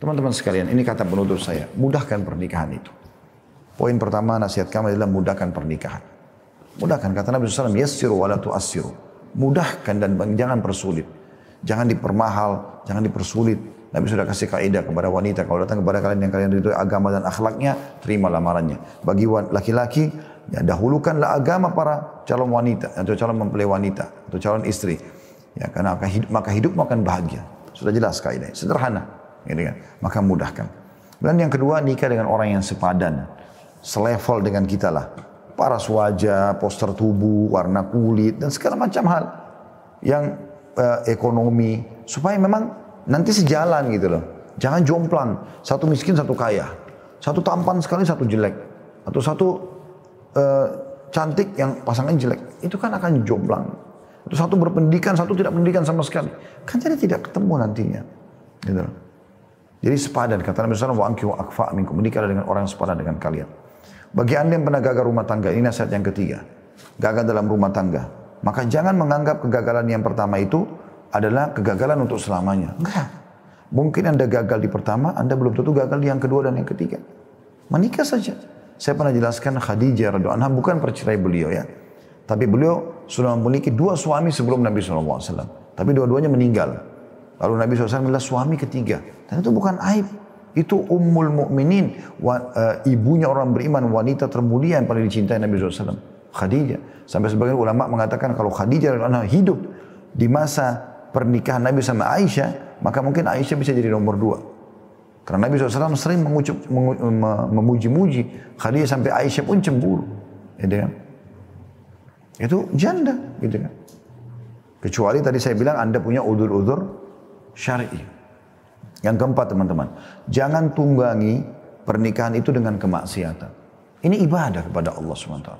Teman-teman sekalian, ini kata penutur saya. Mudahkan pernikahan itu. Poin pertama nasihat kami adalah mudahkan pernikahan. Mudahkan. Kata Nabi SAW, yassiru wa asiru tu'assiru. Mudahkan dan jangan persulit. Jangan dipermahal, jangan dipersulit. Nabi sudah kasih kaidah kepada wanita. Kalau datang kepada kalian yang kalian itu agama dan akhlaknya, terima lamarannya. Bagi laki-laki, ya dahulukanlah agama para calon wanita atau calon mempelai wanita atau calon istri. Ya, karena maka hidup, maka hidupmu akan bahagia. Sudah jelas kaidahnya. Sederhana. Gitu kan? Maka mudahkan. Dan yang kedua nikah dengan orang yang sepadan. Selevel dengan kita lah. Paras wajah, poster tubuh, warna kulit, dan segala macam hal. Yang uh, ekonomi. Supaya memang nanti sejalan gitu loh. Jangan jomplang. Satu miskin, satu kaya. Satu tampan sekali, satu jelek. Atau satu uh, cantik yang pasangan jelek. Itu kan akan jomplang. Satu berpendidikan, satu tidak pendidikan sama sekali. Kan jadi tidak ketemu nantinya. Gitu loh. Jadi sepadan kata Nabi SAW, wa ankihu akfa minkum. Menikahlah dengan orang yang sepadan dengan kalian. Bagi anda yang pernah gagal rumah tangga, ini nasihat yang ketiga. Gagal dalam rumah tangga. Maka jangan menganggap kegagalan yang pertama itu adalah kegagalan untuk selamanya. Enggak. Mungkin anda gagal di pertama, anda belum tentu gagal di yang kedua dan yang ketiga. Menikah saja. Saya pernah jelaskan Khadijah radhiallahu anha bukan percerai beliau ya. Tapi beliau sudah memiliki dua suami sebelum Nabi SAW. Tapi dua-duanya meninggal. Lalu Nabi SAW adalah suami ketiga. Dan itu bukan aib. Itu ummul Wa, e, ibunya orang beriman, wanita termulia yang paling dicintai Nabi SAW. Khadijah. Sampai sebagian ulama mengatakan kalau Khadijah anak hidup di masa pernikahan Nabi sama Aisyah, maka mungkin Aisyah bisa jadi nomor dua. Karena Nabi SAW sering mengucap, mengu, memuji-muji Khadijah sampai Aisyah pun cemburu. Gitu kan? Itu janda, gitu kan. Kecuali tadi saya bilang Anda punya udur-udur syar'i. Yang keempat teman-teman, jangan tunggangi pernikahan itu dengan kemaksiatan. Ini ibadah kepada Allah SWT.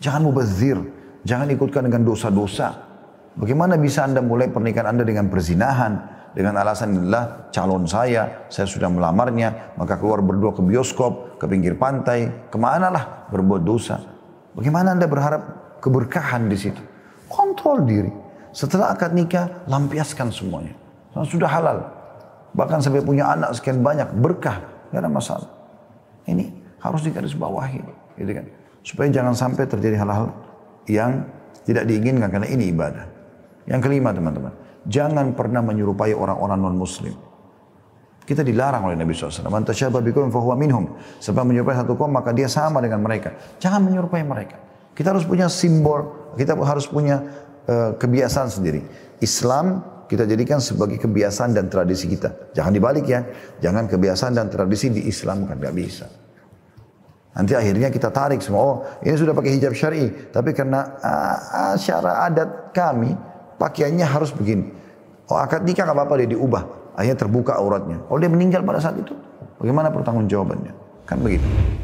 Jangan mubazir, jangan ikutkan dengan dosa-dosa. Bagaimana bisa anda mulai pernikahan anda dengan perzinahan, dengan alasan inilah calon saya, saya sudah melamarnya, maka keluar berdua ke bioskop, ke pinggir pantai, kemana lah berbuat dosa. Bagaimana anda berharap keberkahan di situ? Kontrol diri. Setelah akad nikah, lampiaskan semuanya. Sudah halal. Bahkan sampai punya anak sekian banyak. Berkah. Tidak ada masalah. Ini harus bawahi, Gitu kan. Supaya jangan sampai terjadi hal-hal yang tidak diinginkan. Karena ini ibadah. Yang kelima teman-teman. Jangan pernah menyerupai orang-orang non-muslim. Kita dilarang oleh Nabi SAW. Man tasyabah bikum fahuwa minhum. Sebab menyerupai satu kaum maka dia sama dengan mereka. Jangan menyerupai mereka. Kita harus punya simbol. Kita harus punya uh, kebiasaan sendiri. Islam kita jadikan sebagai kebiasaan dan tradisi kita. Jangan dibalik ya. Jangan kebiasaan dan tradisi di Islam diislamkan. Gak bisa. Nanti akhirnya kita tarik semua. Oh, ini sudah pakai hijab syari. Tapi karena uh, ah, ah, syara adat kami, pakaiannya harus begini. Oh, akad nikah gak apa-apa dia diubah. Akhirnya terbuka auratnya. Oh, dia meninggal pada saat itu. Bagaimana pertanggung jawabannya? Kan begitu.